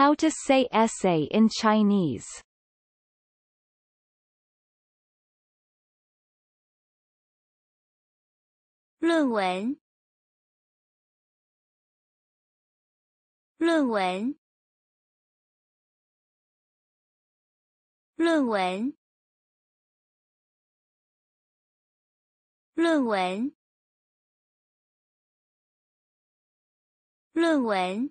How to say essay in Chinese Lunwen Lunwen Lunwen